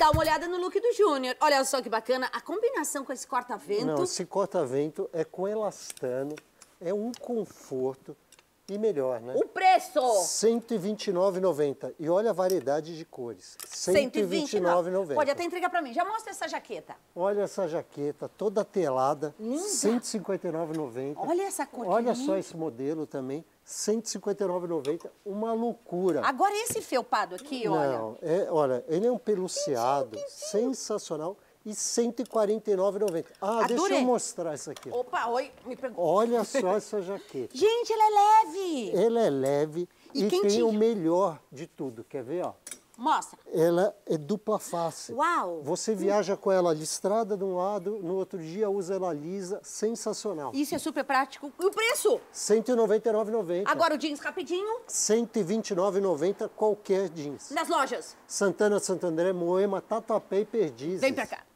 Dá uma olhada no look do Júnior. Olha só que bacana, a combinação com esse corta-vento. Não, esse corta-vento é com elastano, é um conforto. E melhor, né? O preço! 129,90. E olha a variedade de cores. 129,90. Pode até entregar para mim. Já mostra essa jaqueta. Olha essa jaqueta, toda telada. Linda. 159,90. Olha essa cor. Olha só esse modelo também. 159,90, uma loucura. Agora esse felpado aqui, Não, olha. Não, é, olha, ele é um peluciado, sensacional e 149,90. Ah, Adorei. deixa eu mostrar isso aqui. Opa, oi, me pegou. Olha só essa jaqueta. Gente, ela é leve. Ela é leve e, e tem o melhor de tudo. Quer ver, ó? Mostra. Ela é dupla face. Uau! Você hum. viaja com ela listrada de um lado, no outro dia usa ela lisa, sensacional. Isso é super prático. E o preço? R$ 199,90. Agora o jeans rapidinho? R$ 129,90 qualquer jeans. Nas lojas? Santana, Santo André, Moema, Tatuapé e Perdizes. Vem pra cá.